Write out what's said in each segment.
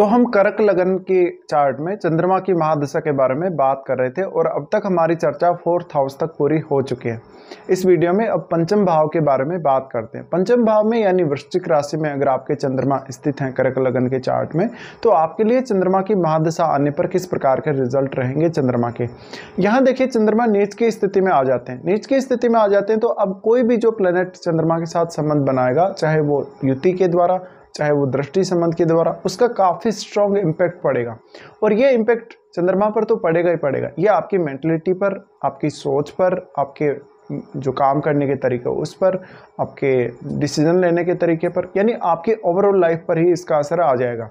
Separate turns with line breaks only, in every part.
तो हम करक लगन के चार्ट में चंद्रमा की महादशा के बारे में बात कर रहे थे और अब तक हमारी चर्चा फोर्थ हाउस तक पूरी हो चुकी है इस वीडियो में अब पंचम भाव के बारे में बात करते हैं पंचम भाव में यानी वृश्चिक राशि में अगर आपके चंद्रमा स्थित हैं करक लगन के चार्ट में तो आपके लिए चंद्रमा की महादशा आने पर किस प्रकार के रिजल्ट रहेंगे चंद्रमा के यहाँ देखिए चंद्रमा नीच की स्थिति में आ जाते हैं नीच की स्थिति में आ जाते हैं तो अब कोई भी जो प्लेनेट चंद्रमा के साथ संबंध बनाएगा चाहे वो युति के द्वारा चाहे वो दृष्टि संबंध के द्वारा उसका काफ़ी स्ट्रॉन्ग इम्पैक्ट पड़ेगा और ये इम्पैक्ट चंद्रमा पर तो पड़ेगा ही पड़ेगा ये आपकी मैंटलिटी पर आपकी सोच पर आपके जो काम करने के तरीके उस पर आपके डिसीजन लेने के तरीके पर यानी आपके ओवरऑल लाइफ पर ही इसका असर आ जाएगा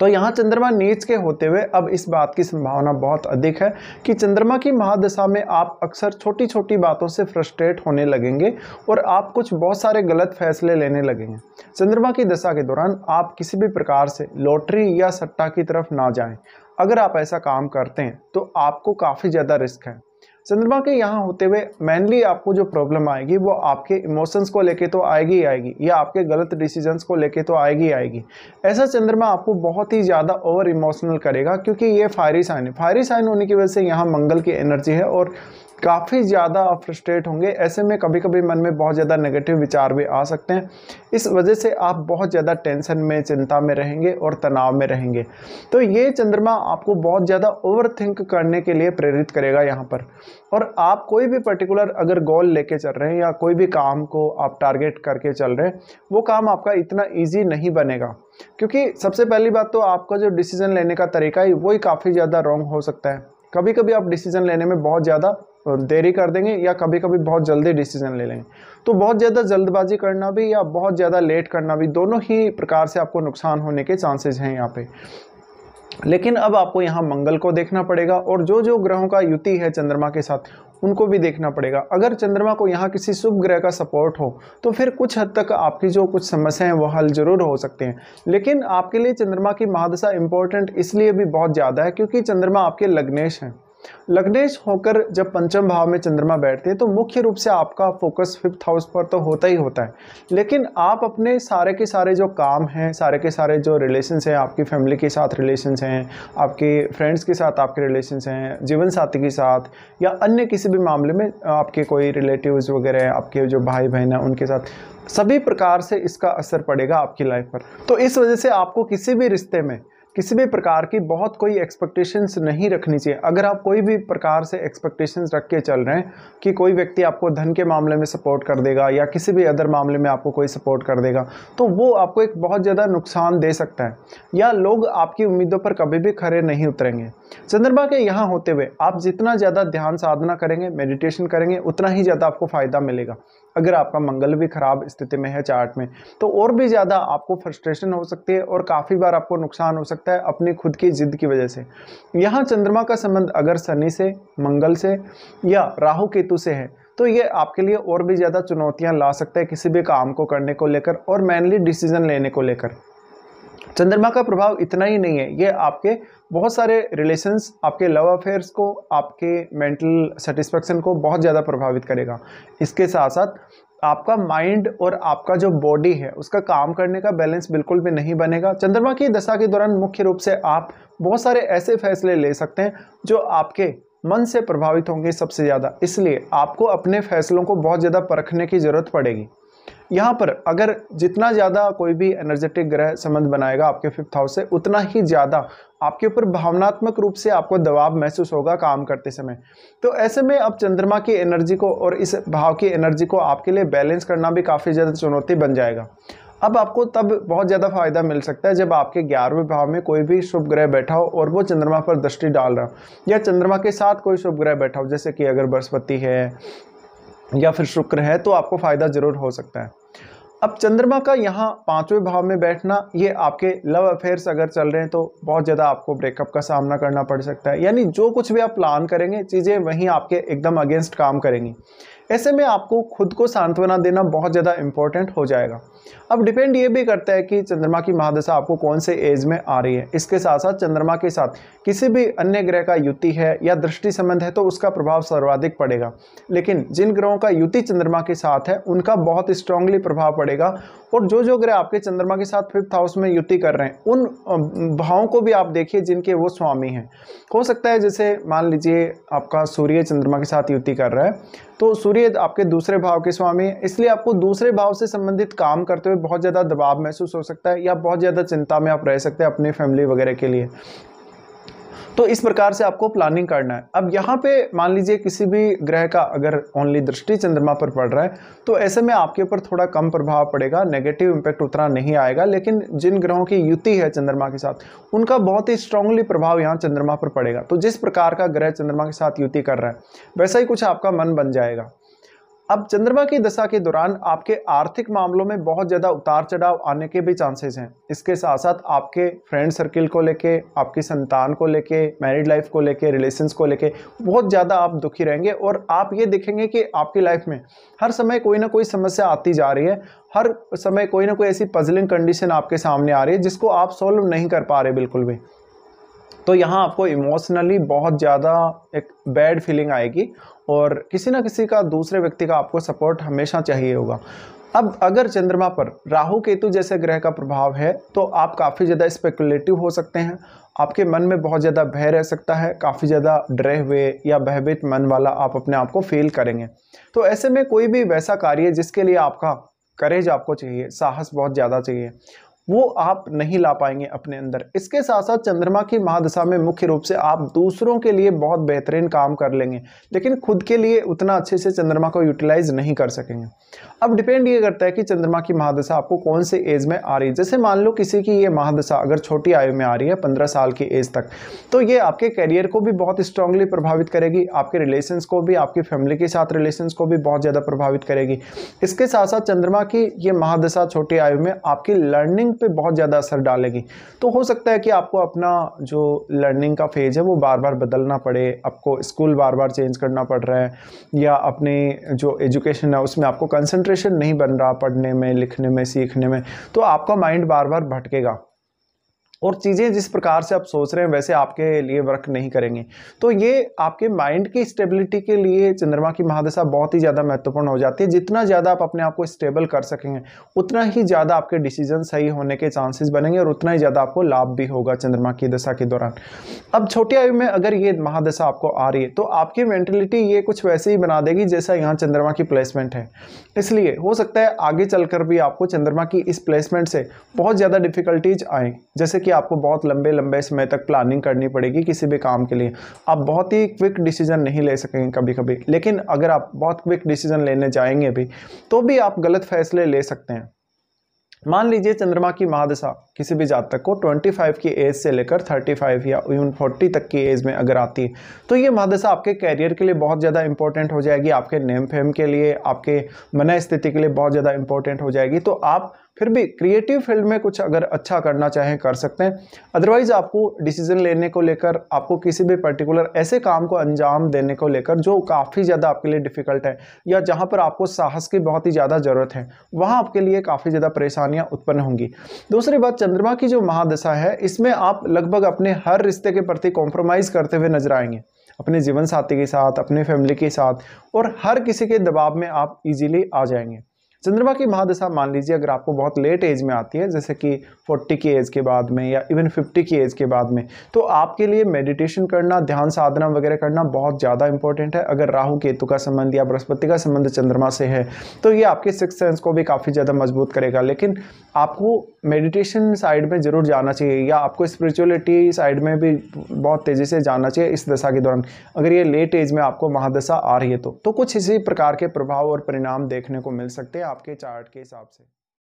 तो यहाँ चंद्रमा नीच के होते हुए अब इस बात की संभावना बहुत अधिक है कि चंद्रमा की महादशा में आप अक्सर छोटी छोटी बातों से फ्रस्ट्रेट होने लगेंगे और आप कुछ बहुत सारे गलत फैसले लेने लगेंगे चंद्रमा की दशा के दौरान आप किसी भी प्रकार से लॉटरी या सट्टा की तरफ ना जाएं अगर आप ऐसा काम करते हैं तो आपको काफ़ी ज़्यादा रिस्क है चंद्रमा के यहाँ होते हुए मेनली आपको जो प्रॉब्लम आएगी वो आपके इमोशंस को लेके तो आएगी ही आएगी या आपके गलत डिसीजंस को लेके तो आएगी आएगी ऐसा चंद्रमा आपको बहुत ही ज़्यादा ओवर इमोशनल करेगा क्योंकि ये फायरी साइन है फायरी साइन होने की वजह से यहाँ मंगल की एनर्जी है और काफ़ी ज़्यादा आप फ्रस्ट्रेट होंगे ऐसे में कभी कभी मन में बहुत ज़्यादा नेगेटिव विचार भी आ सकते हैं इस वजह से आप बहुत ज़्यादा टेंशन में चिंता में रहेंगे और तनाव में रहेंगे तो ये चंद्रमा आपको बहुत ज़्यादा ओवर थिंक करने के लिए प्रेरित करेगा यहाँ पर और आप कोई भी पर्टिकुलर अगर गोल लेके चल रहे हैं या कोई भी काम को आप टारगेट करके चल रहे हैं वो काम आपका इतना ईजी नहीं बनेगा क्योंकि सबसे पहली बात तो आपका जो डिसीज़न लेने का तरीका है वही काफ़ी ज़्यादा रॉन्ग हो सकता है कभी कभी आप डिसीजन लेने में बहुत ज़्यादा देरी कर देंगे या कभी कभी बहुत जल्दी डिसीजन ले लेंगे तो बहुत ज़्यादा जल्दबाजी करना भी या बहुत ज़्यादा लेट करना भी दोनों ही प्रकार से आपको नुकसान होने के चांसेज हैं यहाँ पे लेकिन अब आपको यहाँ मंगल को देखना पड़ेगा और जो जो ग्रहों का युति है चंद्रमा के साथ उनको भी देखना पड़ेगा अगर चंद्रमा को यहाँ किसी शुभ ग्रह का सपोर्ट हो तो फिर कुछ हद तक आपकी जो कुछ समस्याएं वो हल जरूर हो सकती हैं लेकिन आपके लिए चंद्रमा की महादशा इंपॉर्टेंट इसलिए भी बहुत ज़्यादा है क्योंकि चंद्रमा आपके लग्नेश हैं लग्नेश होकर जब पंचम भाव में चंद्रमा बैठते हैं तो मुख्य रूप से आपका फोकस फिफ्थ हाउस पर तो होता ही होता है लेकिन आप अपने सारे के सारे जो काम हैं सारे के सारे जो रिलेशन हैं आपकी फैमिली के साथ रिलेशन हैं आपके फ्रेंड्स के साथ आपके रिलेशन्स हैं जीवन साथी के साथ या अन्य किसी भी मामले में आपके कोई रिलेटिव्स वगैरह हैं आपके जो भाई बहन हैं उनके साथ सभी प्रकार से इसका असर पड़ेगा आपकी लाइफ पर तो इस वजह से आपको किसी भी रिश्ते में किसी भी प्रकार की बहुत कोई एक्सपेक्टेशंस नहीं रखनी चाहिए अगर आप कोई भी प्रकार से एक्सपेक्टेशंस रख के चल रहे हैं कि कोई व्यक्ति आपको धन के मामले में सपोर्ट कर देगा या किसी भी अदर मामले में आपको कोई सपोर्ट कर देगा तो वो आपको एक बहुत ज़्यादा नुकसान दे सकता है या लोग आपकी उम्मीदों पर कभी भी खड़े नहीं उतरेंगे चंद्रमा के यहाँ होते हुए आप जितना ज़्यादा ध्यान साधना करेंगे मेडिटेशन करेंगे उतना ही ज़्यादा आपको फ़ायदा मिलेगा अगर आपका मंगल भी खराब स्थिति में है चार्ट में तो और भी ज़्यादा आपको फ्रस्ट्रेशन हो सकती है और काफ़ी बार आपको नुकसान हो सकता है अपनी खुद की जिद की वजह से यहाँ चंद्रमा का संबंध अगर शनि से मंगल से या राहु केतु से है तो ये आपके लिए और भी ज़्यादा चुनौतियाँ ला सकता है किसी भी काम को करने को लेकर और मैनली डिसीजन लेने को लेकर चंद्रमा का प्रभाव इतना ही नहीं है ये आपके बहुत सारे रिलेशंस आपके लव अफेयर्स को आपके मेंटल सेटिस्फेक्शन को बहुत ज़्यादा प्रभावित करेगा इसके साथ साथ आपका माइंड और आपका जो बॉडी है उसका काम करने का बैलेंस बिल्कुल भी नहीं बनेगा चंद्रमा की दशा के दौरान मुख्य रूप से आप बहुत सारे ऐसे फैसले ले सकते हैं जो आपके मन से प्रभावित होंगे सबसे ज़्यादा इसलिए आपको अपने फैसलों को बहुत ज़्यादा परखने की ज़रूरत पड़ेगी यहाँ पर अगर जितना ज़्यादा कोई भी एनर्जेटिक ग्रह संबंध बनाएगा आपके फिफ्थ हाउस से उतना ही ज़्यादा आपके ऊपर भावनात्मक रूप से आपको दबाव महसूस होगा काम करते समय तो ऐसे में अब चंद्रमा की एनर्जी को और इस भाव की एनर्जी को आपके लिए बैलेंस करना भी काफ़ी ज़्यादा चुनौती बन जाएगा अब आपको तब बहुत ज़्यादा फायदा मिल सकता है जब आपके ग्यारहवें भाव में कोई भी शुभ ग्रह बैठा हो और वो चंद्रमा पर दृष्टि डाल रहा हो या चंद्रमा के साथ कोई शुभ ग्रह बैठा हो जैसे कि अगर बृहस्पति है या फिर शुक्र है तो आपको फ़ायदा ज़रूर हो सकता है अब चंद्रमा का यहाँ पाँचवें भाव में बैठना ये आपके लव अफेयर्स अगर चल रहे हैं तो बहुत ज़्यादा आपको ब्रेकअप का सामना करना पड़ सकता है यानी जो कुछ भी आप प्लान करेंगे चीज़ें वहीं आपके एकदम अगेंस्ट काम करेंगी ऐसे में आपको खुद को सांत्वना देना बहुत ज़्यादा इंपॉर्टेंट हो जाएगा अब डिपेंड ये भी करता है कि चंद्रमा की महादशा आपको कौन से एज में आ रही है इसके साथ साथ चंद्रमा के साथ किसी भी अन्य ग्रह का युति है या दृष्टि संबंध है तो उसका प्रभाव सर्वाधिक पड़ेगा लेकिन जिन ग्रहों का युति चंद्रमा के साथ है उनका बहुत स्ट्रांगली प्रभाव पड़ेगा और जो जो ग्रह आपके चंद्रमा के साथ फिफ्थ हाउस में युति कर रहे हैं उन भावों को भी आप देखिए जिनके वो स्वामी हैं हो सकता है जैसे मान लीजिए आपका सूर्य चंद्रमा के साथ युति कर रहा है तो सूर्य शुक्रिया आपके दूसरे भाव के स्वामी है इसलिए आपको दूसरे भाव से संबंधित काम करते हुए बहुत ज़्यादा दबाव महसूस हो सकता है या बहुत ज़्यादा चिंता में आप रह सकते हैं अपनी फैमिली वगैरह के लिए तो इस प्रकार से आपको प्लानिंग करना है अब यहाँ पे मान लीजिए किसी भी ग्रह का अगर ओनली दृष्टि चंद्रमा पर पड़ रहा है तो ऐसे में आपके ऊपर थोड़ा कम प्रभाव पड़ेगा नेगेटिव इम्पैक्ट उतना नहीं आएगा लेकिन जिन ग्रहों की युति है चंद्रमा के साथ उनका बहुत ही स्ट्रांगली प्रभाव यहाँ चंद्रमा पर पड़ेगा तो जिस प्रकार का ग्रह चंद्रमा के साथ युति कर रहा है वैसा ही कुछ आपका मन बन जाएगा अब चंद्रमा की दशा के दौरान आपके आर्थिक मामलों में बहुत ज़्यादा उतार चढ़ाव आने के भी चांसेस हैं इसके साथ साथ आपके फ्रेंड सर्किल को लेके आपकी संतान को लेके मैरिड लाइफ को लेके रिलेशंस को लेके बहुत ज़्यादा आप दुखी रहेंगे और आप ये देखेंगे कि आपकी लाइफ में हर समय कोई ना कोई समस्या आती जा रही है हर समय कोई ना कोई ऐसी पजलिंग कंडीशन आपके सामने आ रही है जिसको आप सॉल्व नहीं कर पा रहे बिल्कुल भी तो यहाँ आपको इमोशनली बहुत ज़्यादा एक बैड फीलिंग आएगी और किसी ना किसी का दूसरे व्यक्ति का आपको सपोर्ट हमेशा चाहिए होगा अब अगर चंद्रमा पर राहु केतु जैसे ग्रह का प्रभाव है तो आप काफ़ी ज़्यादा स्पेकुलेटिव हो सकते हैं आपके मन में बहुत ज़्यादा भय रह सकता है काफ़ी ज़्यादा डरे हुए या भयभीत मन वाला आप अपने आप को फील करेंगे तो ऐसे में कोई भी वैसा कार्य जिसके लिए आपका करेज आपको चाहिए साहस बहुत ज़्यादा चाहिए वो आप नहीं ला पाएंगे अपने अंदर इसके साथ साथ चंद्रमा की महादशा में मुख्य रूप से आप दूसरों के लिए बहुत बेहतरीन काम कर लेंगे लेकिन खुद के लिए उतना अच्छे से चंद्रमा को यूटिलाइज नहीं कर सकेंगे अब डिपेंड ये करता है कि चंद्रमा की महादशा आपको कौन से एज में आ रही है जैसे मान लो किसी की ये महादशा अगर छोटी आयु में आ रही है पंद्रह साल की एज तक तो ये आपके करियर को भी बहुत स्ट्रांगली प्रभावित करेगी आपके रिलेशन को भी आपकी फैमिली के साथ रिलेशन को भी बहुत ज़्यादा प्रभावित करेगी इसके साथ साथ चंद्रमा की ये महादशा छोटी आयु में आपकी लर्निंग पे बहुत ज़्यादा असर डालेगी तो हो सकता है कि आपको अपना जो लर्निंग का फेज़ है वो बार बार बदलना पड़े आपको स्कूल बार बार चेंज करना पड़ रहा है या अपने जो एजुकेशन है उसमें आपको कंसंट्रेशन नहीं बन रहा पढ़ने में लिखने में सीखने में तो आपका माइंड बार बार भटकेगा और चीज़ें जिस प्रकार से आप सोच रहे हैं वैसे आपके लिए वर्क नहीं करेंगे तो ये आपके माइंड की स्टेबिलिटी के लिए चंद्रमा की महादशा बहुत ही ज़्यादा महत्वपूर्ण हो जाती है जितना ज़्यादा आप अपने आप को स्टेबल कर सकेंगे उतना ही ज़्यादा आपके डिसीजन सही होने के चांसेस बनेंगे और उतना ही ज़्यादा आपको लाभ भी होगा चंद्रमा की दशा के दौरान अब छोटी आयु में अगर ये महादशा आपको आ रही है तो आपकी मेंटेलिटी ये कुछ वैसे ही बना देगी जैसा यहाँ चंद्रमा की प्लेसमेंट है इसलिए हो सकता है आगे चल भी आपको चंद्रमा की इस प्लेसमेंट से बहुत ज़्यादा डिफिकल्टीज आएँ जैसे कि आपको बहुत लंबे लंबे समय तक प्लानिंग करनी पड़ेगी किसी भी काम के लिए आप बहुत ही क्विक डिसीजन नहीं ले सकेंगे कभी कभी लेकिन अगर आप बहुत क्विक डिसीजन लेने जाएंगे भी तो भी आप गलत फैसले ले सकते हैं मान लीजिए चंद्रमा की महादशा किसी भी जातक को 25 की एज से लेकर 35 या इवन 40 तक की एज में अगर आती है तो ये महादशा आपके कैरियर के लिए बहुत ज़्यादा इंपॉर्टेंट हो जाएगी आपके नेम फेम के लिए आपके मन स्थिति के लिए बहुत ज़्यादा इंपॉर्टेंट हो जाएगी तो आप फिर भी क्रिएटिव फील्ड में कुछ अगर अच्छा करना चाहें कर सकते हैं अदरवाइज़ आपको डिसीजन लेने को लेकर आपको किसी भी पर्टिकुलर ऐसे काम को अंजाम देने को लेकर जो काफ़ी ज़्यादा आपके लिए डिफ़िकल्ट है या जहाँ पर आपको साहस की बहुत ही ज़्यादा ज़रूरत है वहाँ आपके लिए काफ़ी ज़्यादा परेशानियाँ उत्पन्न होंगी दूसरी बात चंद्रमा की जो महादशा है इसमें आप लगभग अपने हर रिश्ते के प्रति कॉम्प्रोमाइज़ करते हुए नजर आएंगे अपने जीवन साथी के साथ अपने फैमिली के साथ और हर किसी के दबाव में आप इजीली आ जाएंगे चंद्रमा की महादशा मान लीजिए अगर आपको बहुत लेट एज में आती है जैसे कि 40 की एज के बाद में या इवन 50 की एज के बाद में तो आपके लिए मेडिटेशन करना ध्यान साधना वगैरह करना बहुत ज़्यादा इंपॉर्टेंट है अगर राहु केतु का संबंध या बृहस्पति का संबंध चंद्रमा से है तो ये आपके सिक्स सेंस को भी काफ़ी ज़्यादा मजबूत करेगा लेकिन आपको मेडिटेशन साइड में ज़रूर जाना चाहिए या आपको स्पिरिचुअलिटी साइड में भी बहुत तेज़ी से जाना चाहिए इस दशा के दौरान अगर ये लेट एज में आपको महादशा आ रही है तो, तो, कुछ इसी प्रकार के प्रभाव और परिणाम देखने को मिल सकते हैं आपके चार्ट के हिसाब से